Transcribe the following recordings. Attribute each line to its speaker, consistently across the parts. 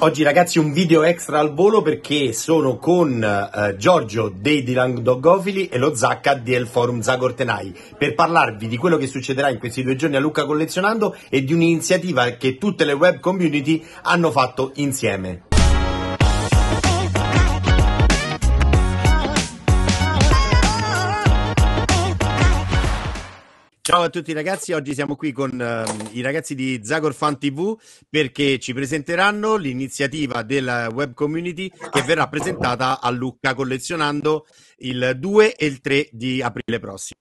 Speaker 1: Oggi ragazzi un video extra al volo perché sono con eh, Giorgio dei Dilang Dogofili e lo Zacca del forum Zagortenai per parlarvi di quello che succederà in questi due giorni a Lucca Collezionando e di un'iniziativa che tutte le web community hanno fatto insieme. Ciao a tutti ragazzi, oggi siamo qui con um, i ragazzi di Zagor Fan TV perché ci presenteranno l'iniziativa della web community che verrà presentata a Lucca collezionando il 2 e il 3 di aprile prossimo.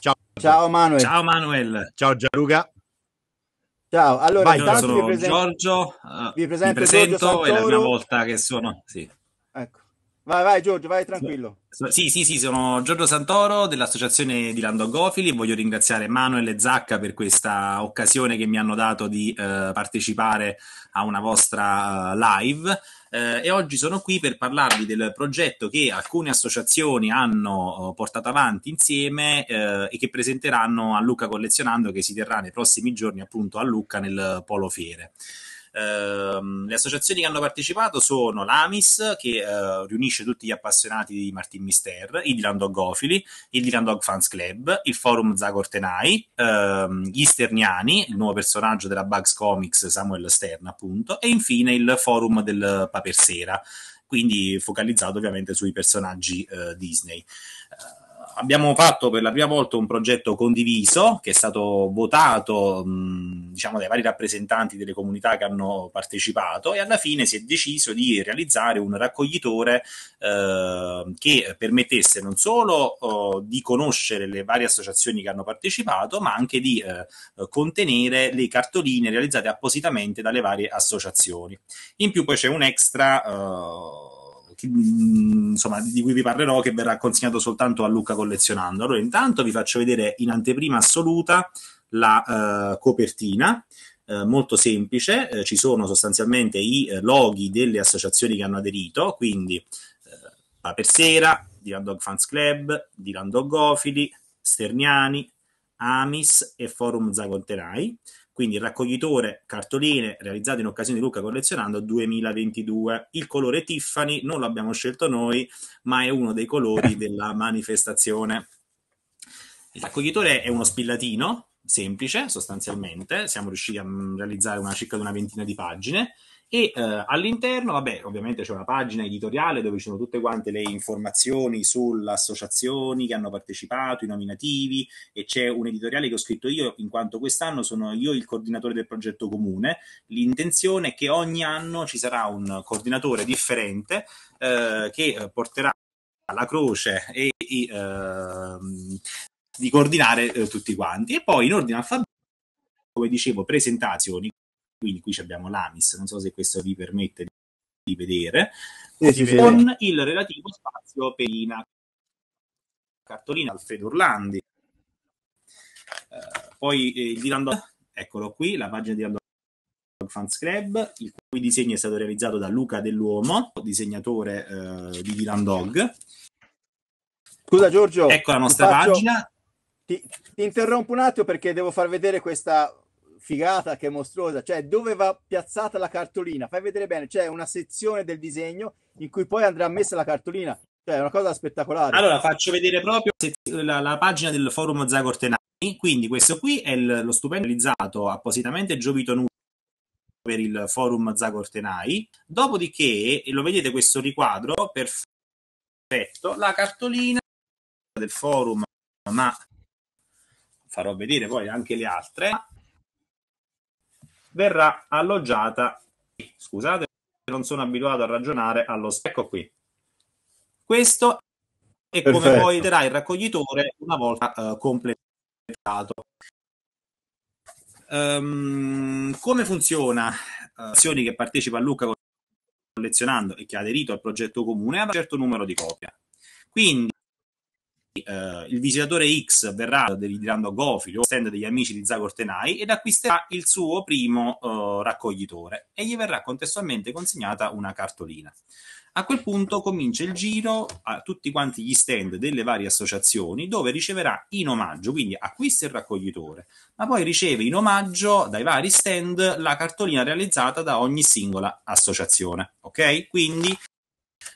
Speaker 1: Ciao, Ciao Manuel. Ciao
Speaker 2: Manuel. Ciao Gianluca.
Speaker 3: Ciao, allora Vai, intanto sono eh, vi presento, Giorgio, uh, vi, presento presento Giorgio è la prima
Speaker 2: volta che sono... Sì. Ecco.
Speaker 3: Vai, vai Giorgio, vai tranquillo.
Speaker 2: Sì, sì, sì, sono Giorgio Santoro dell'associazione di Lando Voglio ringraziare Manuel e Zacca per questa occasione che mi hanno dato di eh, partecipare a una vostra eh, live. Eh, e oggi sono qui per parlarvi del progetto che alcune associazioni hanno eh, portato avanti insieme eh, e che presenteranno a Lucca Collezionando che si terrà nei prossimi giorni appunto a Lucca nel Polo Fiere. Ehm, le associazioni che hanno partecipato sono l'AMIS, che eh, riunisce tutti gli appassionati di Martin Mister, il Dylan Dogofili, il Dylan Dog Fans Club, il Forum Zagor Tenai, ehm, gli Sterniani, il nuovo personaggio della Bugs Comics, Samuel Stern, appunto, e infine il Forum del Papersera quindi focalizzato ovviamente sui personaggi eh, Disney abbiamo fatto per la prima volta un progetto condiviso che è stato votato diciamo, dai vari rappresentanti delle comunità che hanno partecipato e alla fine si è deciso di realizzare un raccoglitore eh, che permettesse non solo oh, di conoscere le varie associazioni che hanno partecipato ma anche di eh, contenere le cartoline realizzate appositamente dalle varie associazioni. In più poi c'è un extra... Eh, insomma, di cui vi parlerò che verrà consegnato soltanto a Luca collezionando. Allora, intanto vi faccio vedere in anteprima assoluta la eh, copertina. Eh, molto semplice, eh, ci sono sostanzialmente i eh, loghi delle associazioni che hanno aderito, quindi eh, Papersera, Dylan Dog Fans Club, Dylan Doggofili, Sterniani, Amis e Forum Zagontenai, quindi il raccoglitore cartoline realizzate in occasione di Luca Collezionando 2022. Il colore Tiffany non l'abbiamo scelto noi, ma è uno dei colori della manifestazione. Il raccoglitore è uno spillatino semplice sostanzialmente, siamo riusciti a mm, realizzare una, circa una ventina di pagine e eh, all'interno, vabbè, ovviamente c'è una pagina editoriale dove ci sono tutte quante le informazioni sulle associazioni che hanno partecipato, i nominativi e c'è un editoriale che ho scritto io in quanto quest'anno sono io il coordinatore del progetto comune. L'intenzione è che ogni anno ci sarà un coordinatore differente eh, che eh, porterà la croce e, e eh, di coordinare eh, tutti quanti e poi in ordine alfabetico come dicevo presentazioni quindi qui abbiamo l'AMIS, non so se questo vi permette di vedere, sì, con vede. il relativo spazio per pelina cartolina Alfredo Orlandi. Uh, poi eh, il Dylan Dog, eccolo qui, la pagina di Dylan Dog Fans Club, il cui disegno è stato realizzato da Luca Dell'Uomo, disegnatore uh, di Dylan Dog. Scusa Giorgio, ecco la nostra faccio... pagina. Ti, ti, interrompo un attimo
Speaker 3: perché devo far vedere questa figata che mostruosa, cioè dove va piazzata la cartolina, fai vedere bene, c'è una sezione del disegno in cui poi andrà messa la cartolina, cioè è una cosa spettacolare. Allora
Speaker 2: faccio vedere proprio la, la pagina del forum Zagortenani, quindi questo qui è il, lo stupendo realizzato appositamente Giovito Nudo per il forum Zagortenai, dopodiché lo vedete questo riquadro perfetto, la cartolina del forum, ma farò vedere poi anche le altre verrà alloggiata. Scusate, non sono abituato a ragionare allo specchio qui. Questo è come Perfetto. poi darà il raccoglitore una volta uh, completato. Um, come funziona? Eh, azioni che partecipa a Luca collezionando e che ha aderito al progetto comune ha un certo numero di copie. Quindi eh, il visitatore X verrà delirando Gofi, lo stand degli amici di Zagortenai, ed acquisterà il suo primo eh, raccoglitore e gli verrà contestualmente consegnata una cartolina. A quel punto comincia il giro a tutti quanti gli stand delle varie associazioni dove riceverà in omaggio, quindi acquista il raccoglitore, ma poi riceve in omaggio dai vari stand la cartolina realizzata da ogni singola associazione. Ok? Quindi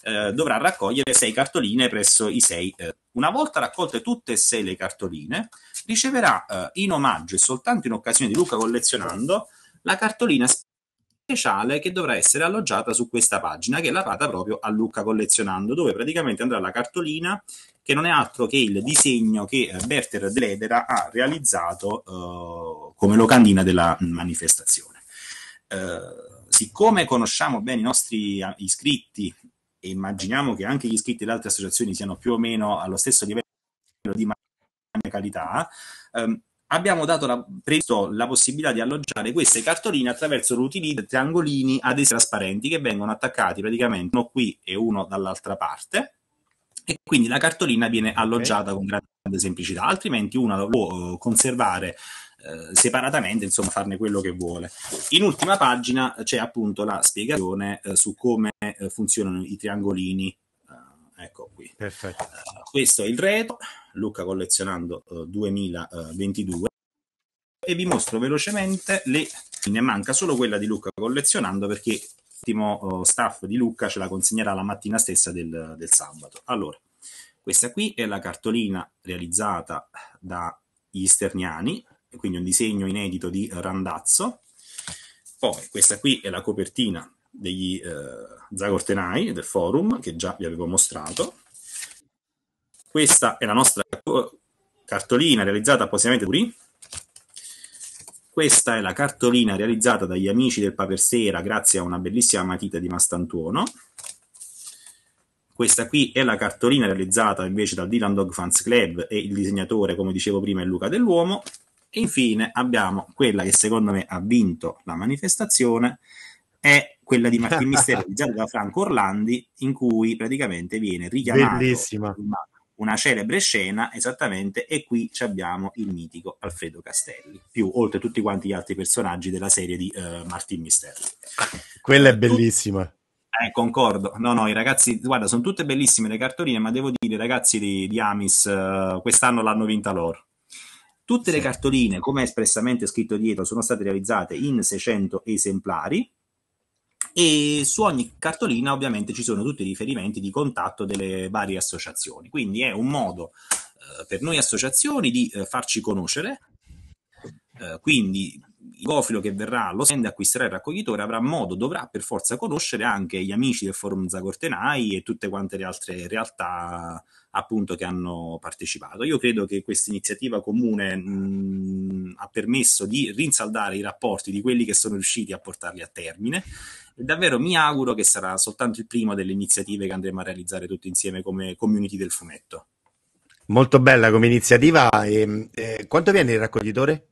Speaker 2: eh, dovrà raccogliere sei cartoline presso i sei. Eh. Una volta raccolte tutte e sei le cartoline, riceverà eh, in omaggio e soltanto in occasione di Luca Collezionando la cartolina speciale che dovrà essere alloggiata su questa pagina, che è la lavata proprio a Luca Collezionando, dove praticamente andrà la cartolina che non è altro che il disegno che eh, Berter de Ledera ha realizzato eh, come locandina della manifestazione. siccome conosciamo bene i nostri iscritti e immaginiamo che anche gli iscritti delle altre associazioni siano più o meno allo stesso livello di maniacalità, ehm, abbiamo dato la, previsto la possibilità di alloggiare queste cartoline attraverso l'utilizzo di triangolini ad adesivi trasparenti che vengono attaccati praticamente uno qui e uno dall'altra parte e quindi la cartolina viene alloggiata okay. con grande semplicità, altrimenti una lo può eh, conservare eh, separatamente, insomma, farne quello che vuole. In ultima pagina c'è appunto la spiegazione eh, su come eh, funzionano i triangolini. Eh, ecco qui. Perfetto. Eh, questo è il retro, Luca collezionando 2022 e vi mostro velocemente le ne manca solo quella di Luca collezionando perché l'ultimo staff di Luca ce la consegnerà la mattina stessa del, del sabato. Allora, questa qui è la cartolina realizzata da gli Isterniani, quindi un disegno inedito di Randazzo. Poi questa qui è la copertina degli eh, Zagortenai del forum che già vi avevo mostrato. Questa è la nostra eh, cartolina realizzata appositamente da Uri. Questa è la cartolina realizzata dagli amici del Papersera grazie a una bellissima matita di Mastantuono. Questa qui è la cartolina realizzata invece dal Dylan Dog Fans Club e il disegnatore, come dicevo prima, è Luca Dell'Uomo. E infine abbiamo quella che secondo me ha vinto la manifestazione, è quella di Martin Mistero realizzata da Franco Orlandi, in cui praticamente viene richiamata una celebre scena esattamente e qui abbiamo il mitico Alfredo Castelli, più oltre tutti quanti gli altri personaggi della serie di uh, Martin Mistero.
Speaker 1: Quella è bellissima.
Speaker 2: Eh, concordo. No, no, i ragazzi, guarda, sono tutte bellissime le cartoline, ma devo dire, i ragazzi di, di Amis, uh, quest'anno l'hanno vinta loro. Tutte sì. le cartoline, come è espressamente scritto dietro, sono state realizzate in 600 esemplari e su ogni cartolina ovviamente ci sono tutti i riferimenti di contatto delle varie associazioni. Quindi è un modo eh, per noi associazioni di eh, farci conoscere, eh, quindi il gofilo che verrà allo stand e acquisterà il raccoglitore avrà modo, dovrà per forza conoscere anche gli amici del forum Zagortenai e tutte quante le altre realtà appunto che hanno partecipato. Io credo che questa iniziativa comune mh, ha permesso di rinsaldare i rapporti di quelli che sono riusciti a portarli a termine e davvero mi auguro che sarà soltanto il primo delle iniziative che andremo a realizzare tutti insieme come community del fumetto.
Speaker 1: Molto bella come iniziativa. E, eh, quanto viene il raccoglitore?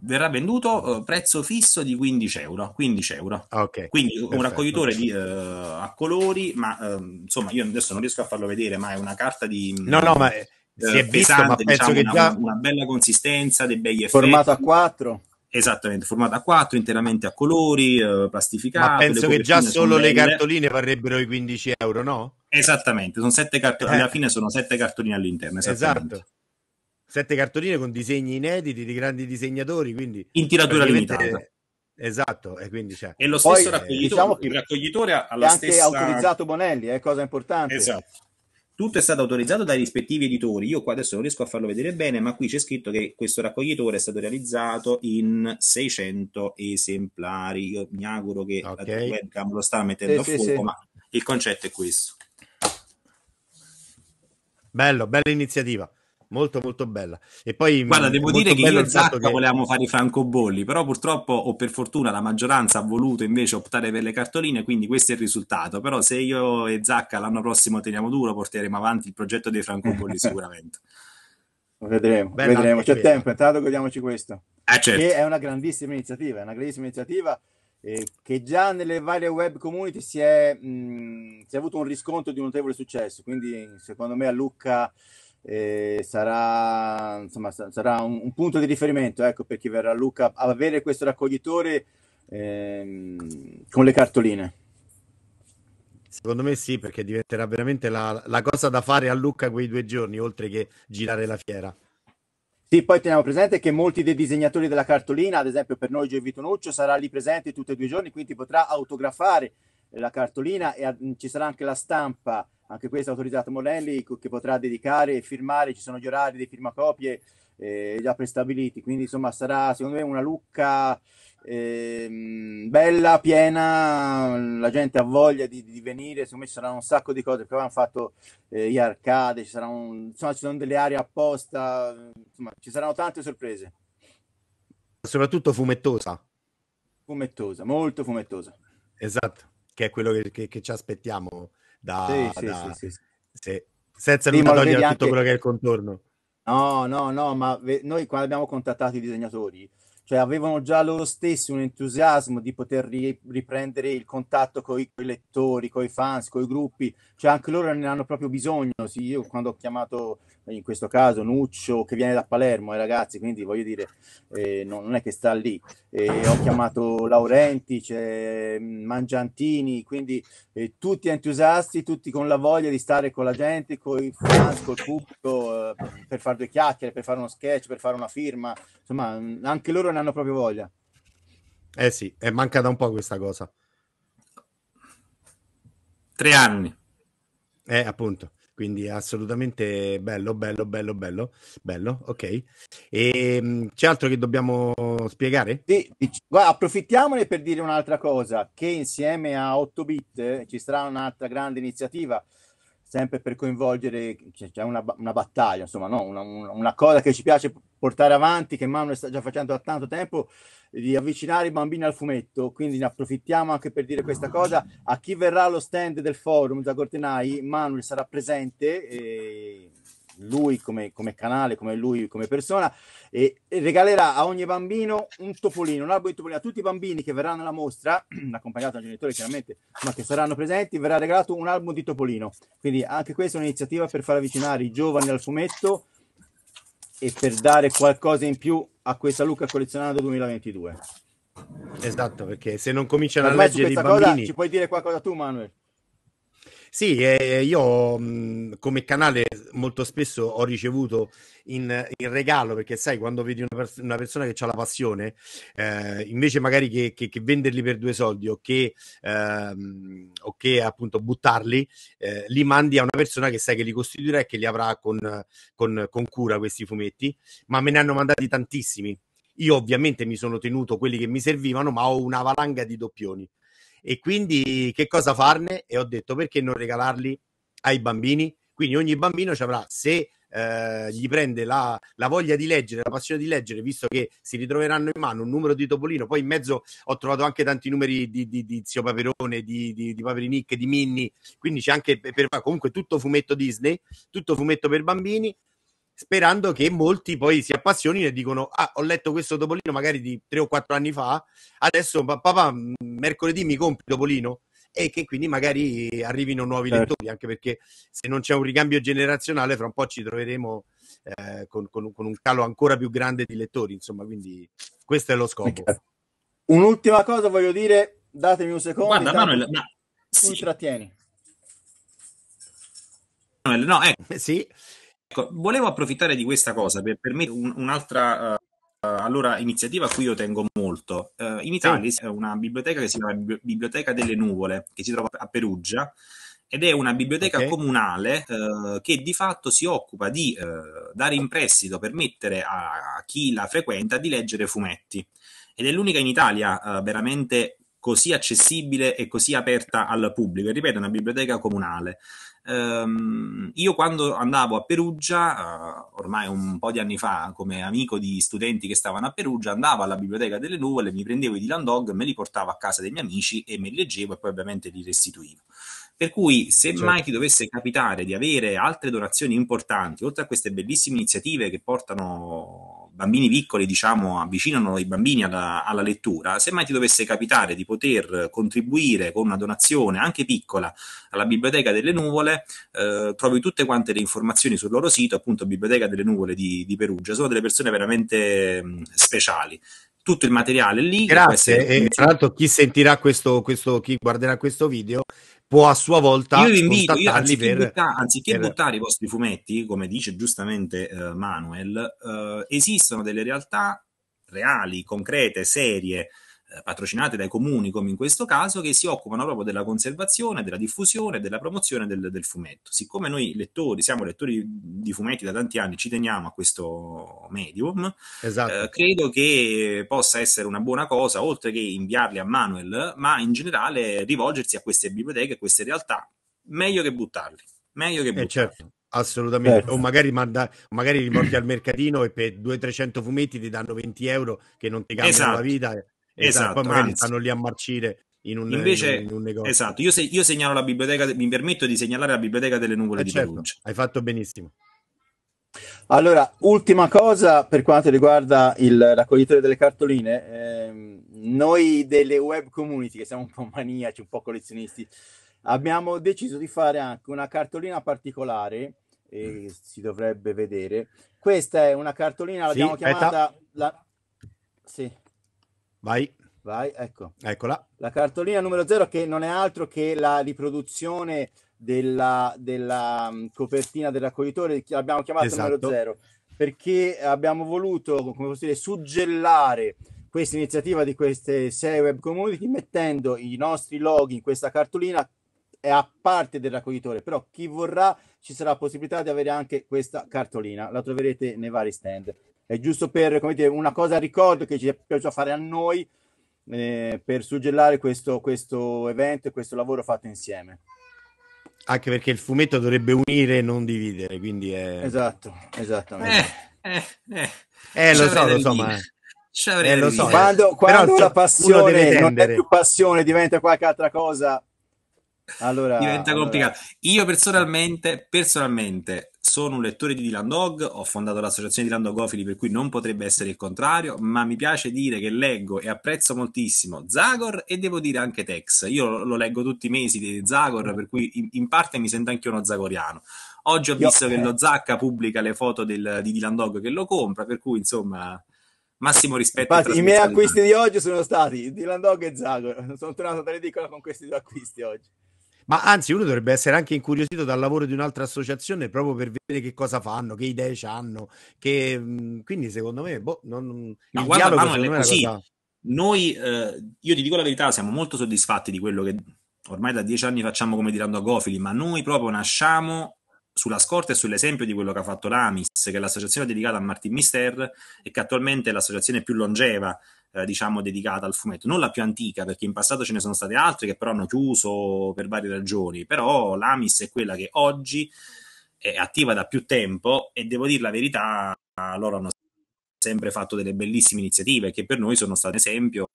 Speaker 2: verrà venduto eh, prezzo fisso di 15 euro. 15 euro. Ah, okay, Quindi perfetto. un raccoglitore di, eh, a colori, ma eh, insomma io adesso non riesco a farlo vedere, ma è una carta di... No, no, ma è, eh, eh, si è pesante, visto, diciamo, una, già... una, bella consistenza, dei begli effetti. Formato a 4. Esattamente, formato a 4, interamente a colori, eh, plastificato. Ma penso che già solo le cartoline
Speaker 1: varrebbero i 15 euro, no? Esattamente,
Speaker 2: sono sette cartoline, alla eh. fine sono sette cartoline all'interno. Esatto
Speaker 1: sette cartoline con disegni inediti di grandi disegnatori, quindi in tiratura limitata.
Speaker 2: Esatto, e quindi c'è. Cioè, e lo stesso Poi, eh,
Speaker 1: raccoglitore, diciamo che il
Speaker 2: raccoglitore ha la anche stessa... autorizzato Bonelli, è eh, cosa importante. Esatto. Tutto è stato autorizzato dai rispettivi editori. Io qua adesso non riesco a farlo vedere bene, ma qui c'è scritto che questo raccoglitore è stato realizzato in 600 esemplari. Io mi auguro che okay. la webcam lo sta mettendo sì, a fuoco, sì, sì. ma il concetto è questo.
Speaker 1: Bello, bella iniziativa molto molto bella e poi mm, guarda devo dire che io e Zacca esatto che... volevamo
Speaker 2: fare i francobolli però purtroppo o per fortuna la maggioranza ha voluto invece optare per le cartoline quindi questo è il risultato però se io e Zacca l'anno prossimo teniamo duro porteremo avanti il progetto dei francobolli sicuramente vedremo, Bella vedremo. c'è tempo
Speaker 3: vero. intanto godiamoci questo eh, certo. che è una grandissima iniziativa è una grandissima iniziativa eh, che già nelle varie web community si è, mh, mm, si è avuto un riscontro di un notevole successo quindi secondo me a Lucca eh, sarà, insomma, sarà un, un, punto di riferimento ecco, per chi verrà a Luca a avere questo raccoglitore ehm,
Speaker 1: con le cartoline. Secondo me sì, perché diventerà veramente la, la cosa da fare a Lucca quei due giorni, oltre che girare la fiera. Sì, poi teniamo presente che molti
Speaker 3: dei disegnatori della cartolina, ad esempio per noi Giovito Nuccio, sarà lì presente tutti e due i giorni, quindi potrà autografare la cartolina e ci sarà anche la stampa anche questo autorizzato Molelli, che potrà dedicare e firmare, ci sono gli orari di firmacopie eh, già prestabiliti, quindi insomma sarà secondo me una lucca eh, bella, piena, la gente ha voglia di, di, venire, secondo me ci saranno un sacco di cose, perché avevano fatto eh, gli arcade, ci, un, insomma, ci sono delle aree apposta, insomma ci saranno tante sorprese.
Speaker 1: Soprattutto fumettosa.
Speaker 3: Fumettosa, molto fumettosa.
Speaker 1: Esatto, che è quello che, che, che ci aspettiamo da, sì, da, sì, sì, sì. senza nulla togliere tutto anche... quello che è il contorno.
Speaker 3: No, no, no, ma ve- noi quando abbiamo contattato i disegnatori cioè avevano già loro stessi un entusiasmo di poter ri- riprendere il contatto con i lettori, con i fans, con i gruppi, cioè anche loro ne hanno proprio bisogno. Sì, io quando ho chiamato in questo caso Nuccio che viene da Palermo, ai eh, ragazzi, quindi voglio dire, eh, no, non, è che sta lì, eh, ho chiamato Laurenti, cioè, Mangiantini, quindi eh, tutti entusiasti, tutti con la voglia di stare con la gente, con i fans, col pubblico, eh, per fare due chiacchiere, per fare uno sketch, per fare una firma, insomma mm, anche loro non hanno proprio voglia.
Speaker 1: Eh sì, è mancata un po' questa cosa. Tre anni. Eh, appunto. Quindi assolutamente bello, bello, bello, bello, bello, ok. E, ehm, c'è altro che dobbiamo spiegare? Sì, guarda, approfittiamone per dire un'altra cosa, che
Speaker 3: insieme a 8bit ci sarà un'altra grande iniziativa sempre per coinvolgere, c'è una, una battaglia, insomma, no? una, una, una, cosa che ci piace portare avanti, che Manuel sta già facendo da tanto tempo, di avvicinare i bambini al fumetto. Quindi ne approfittiamo anche per dire questa cosa. A chi verrà allo stand del forum da Cortenai, Manuel sarà presente. E lui come, come, canale, come lui come persona, e, e, regalerà a ogni bambino un topolino, un albo di topolino. A tutti i bambini che verranno alla mostra, accompagnati da genitori chiaramente, ma che saranno presenti, verrà regalato un albo di topolino. Quindi anche questa è un'iniziativa per far avvicinare i giovani al fumetto e per dare qualcosa in più a
Speaker 1: questa Luca collezionata
Speaker 3: 2022.
Speaker 1: Esatto, perché se non cominciano a leggere i bambini... ci
Speaker 3: puoi dire qualcosa tu, Manuel?
Speaker 1: Sì, eh, io mh, mm, come canale molto spesso ho ricevuto in, in regalo, perché sai, quando vedi una, pers- una persona che ha la passione, eh, invece magari che, che, che, venderli per due soldi o che, ehm, o che appunto buttarli, eh, li mandi a una persona che sai che li costituirà e che li avrà con, con, con cura questi fumetti, ma me ne hanno mandati tantissimi. Io ovviamente mi sono tenuto quelli che mi servivano, ma ho una valanga di doppioni. E quindi che cosa farne? E ho detto perché non regalarli ai bambini? Quindi ogni bambino ci avrà, se eh, gli prende la, la, voglia di leggere, la passione di leggere, visto che si ritroveranno in mano un numero di Topolino, poi in mezzo ho trovato anche tanti numeri di, di, di Zio Paperone, di, di, di Paperinic, di Minni, quindi c'è anche per, comunque tutto fumetto Disney, tutto fumetto per bambini, sperando che molti poi si appassionino e dicono ah ho letto questo Topolino magari di 3 o 4 anni fa, adesso papà mercoledì mi compri Topolino e che quindi magari arrivino nuovi certo. lettori, anche perché se non c'è un ricambio generazionale, fra un po' ci troveremo eh, con, con, con, un calo ancora più grande di lettori, insomma, quindi questo è lo scopo.
Speaker 3: Un'ultima cosa voglio dire, datemi un secondo. Guarda, Manuel, ma... tu trattieni.
Speaker 2: Manuel, no, eh. sì. Ecco, volevo approfittare di questa cosa per, per me un, un'altra uh, eh, allora, iniziativa a cui io tengo molto. Uh, in Italia c'è una biblioteca che si chiama Biblioteca delle Nuvole, che si trova a Perugia, ed è una biblioteca okay. comunale uh, che di fatto si occupa di uh, dare in prestito, permettere a, chi la frequenta di leggere fumetti. Ed è l'unica in Italia veramente così accessibile e così aperta al pubblico. ripeto, è una biblioteca comunale ehm, io quando andavo a Perugia, eh, ormai un po' di anni fa, come amico di studenti che stavano a Perugia, andavo alla Biblioteca delle Nuvole, mi prendevo i Dylan Dog, me li portavo a casa dei miei amici e me li leggevo e poi ovviamente li restituivo. Per cui, se certo. mai ti dovesse capitare di avere altre donazioni importanti, oltre a queste bellissime iniziative che portano bambini piccoli, diciamo, avvicinano i bambini alla, alla lettura, se mai ti dovesse capitare di poter contribuire con una donazione anche piccola alla Biblioteca delle Nuvole, eh, trovi tutte quante le informazioni sul loro sito, appunto Biblioteca delle Nuvole di, di Perugia. Sono delle persone veramente mh, mm, speciali tutto il materiale lì. Grazie. E, tra
Speaker 1: l'altro, chi sentirà questo, questo, chi guarderà questo video può a sua volta io vi invito, io, anziché, per, butta, anziché per...
Speaker 2: buttare i vostri fumetti, come dice giustamente uh, Manuel, uh, esistono delle realtà reali, concrete, serie, eh, patrocinate dai comuni come in questo caso, che si occupano proprio della conservazione, della diffusione, della promozione del, del fumetto. Siccome noi lettori, siamo lettori di fumetti da tanti anni, ci teniamo a questo medium, esatto. eh, credo che possa essere una buona cosa, oltre che inviarli a Manuel, ma in generale rivolgersi a queste biblioteche, a queste realtà, meglio che buttarli. Meglio che eh, buttarli. Eh certo
Speaker 1: assolutamente certo. o magari, manda, magari li porti al mercatino e per 200-300 fumetti ti danno 20 euro che non
Speaker 2: ti cambiano esatto. la vita esatto, poi esatto, magari stanno
Speaker 1: lì a marcire in un, invece, in un, negozio. Esatto,
Speaker 2: io, se, io segnalo la biblioteca, de, mi permetto di segnalare la biblioteca delle nuvole eh di certo, Perugia. Hai fatto benissimo.
Speaker 3: Allora, ultima cosa per quanto riguarda il raccoglitore delle cartoline, ehm, noi delle web community, che siamo un po' maniaci, un po' collezionisti, abbiamo deciso di fare anche una cartolina particolare, eh, si dovrebbe vedere. Questa è una cartolina, l'abbiamo sì, chiamata... La... Sì. Vai. Vai,
Speaker 1: ecco. Eccola.
Speaker 3: La cartolina numero 0 che non è altro che la riproduzione della, della mm, copertina del raccoglitore, che abbiamo chiamato esatto. numero 0, perché abbiamo voluto, come posso dire, suggellare questa iniziativa di queste sei web community mettendo i nostri loghi in questa cartolina è a parte del raccoglitore, però chi vorrà ci sarà la possibilità di avere anche questa cartolina, la troverete nei vari stand è giusto per come dire, una cosa a ricordo che ci è piaciuto fare a noi eh, per suggellare questo, questo evento e questo lavoro fatto insieme.
Speaker 1: Anche perché il fumetto dovrebbe unire e non dividere, quindi è... Esatto, esattamente.
Speaker 3: Eh, eh, eh.
Speaker 1: eh lo so, lo so, vino.
Speaker 3: eh, lo so. Quando, quando Però, la passione non è più passione, diventa qualche altra cosa, allora, diventa
Speaker 2: complicato. Allora. Io personalmente, personalmente, sono un lettore di Dylan Dog, ho fondato l'associazione Dylan Dogofili per cui non potrebbe essere il contrario, ma mi piace dire che leggo e apprezzo moltissimo Zagor e devo dire anche Tex. Io lo leggo tutti i mesi di Zagor, per cui in, parte mi sento anche uno zagoriano. Oggi ho visto che eh. lo Zacca pubblica le foto del, di Dylan Dog che lo compra, per cui insomma massimo rispetto. Infatti, i miei acquisti
Speaker 3: di oggi sono stati Dylan Dog e Zagor. Sono tornato dalla ridicola con questi due acquisti oggi
Speaker 1: ma anzi uno dovrebbe essere anche incuriosito dal lavoro di un'altra associazione proprio per vedere che cosa fanno, che idee hanno, che, mhmm, quindi secondo me, boh, non, ma guarda, Manuel, me così. Cosa...
Speaker 2: Noi, eh, io ti dico la verità, siamo molto soddisfatti di quello che ormai da dieci anni facciamo come tirando a gofili, ma noi proprio nasciamo sulla scorta e sull'esempio di quello che ha fatto l'AMIS, che è l'associazione dedicata a Martin Mister e che attualmente è l'associazione più longeva eh, diciamo dedicata al fumetto, non la più antica perché in passato ce ne sono state altre che però hanno chiuso per varie ragioni, però l'Amis è quella che oggi è attiva da più tempo e devo dire la verità, loro hanno sempre fatto delle bellissime iniziative che per noi sono state esempio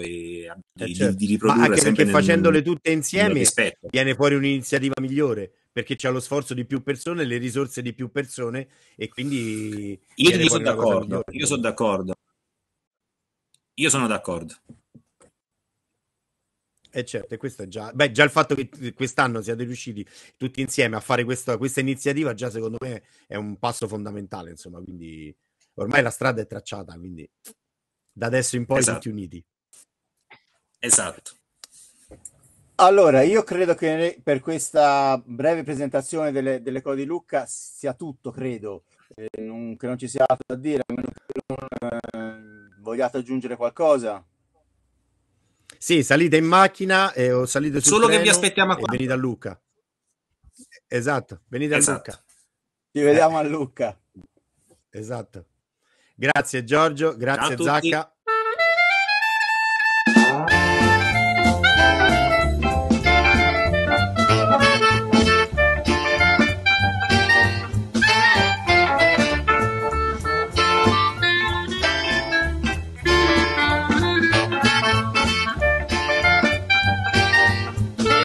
Speaker 2: e eh, di, certo. di, di riprodurre Ma anche perché nel, facendole tutte insieme
Speaker 1: viene fuori un'iniziativa migliore perché c'è lo sforzo di più persone, le risorse di più persone e quindi io sono d'accordo, io sono
Speaker 2: d'accordo io sono d'accordo.
Speaker 1: E eh, certo, e questo è già, beh, già il fatto che quest'anno siate riusciti tutti insieme a fare questo, questa iniziativa, già secondo me è un passo fondamentale, insomma, quindi ormai la strada è tracciata, quindi da adesso in poi esatto. tutti uniti. Esatto.
Speaker 3: Allora, io credo che per questa breve presentazione delle, delle cose di Lucca sia tutto, credo, eh, non, che non ci sia altro da dire, a meno che
Speaker 1: non... Eh,
Speaker 3: Vogliate aggiungere qualcosa?
Speaker 1: Sì, salite in macchina e eh, o salite sul Solo che vi aspettiamo a qua. Venite a Lucca. Esatto, venite esatto. a Lucca. Ci vediamo eh. a Lucca. Esatto. Grazie Giorgio, grazie Zacca.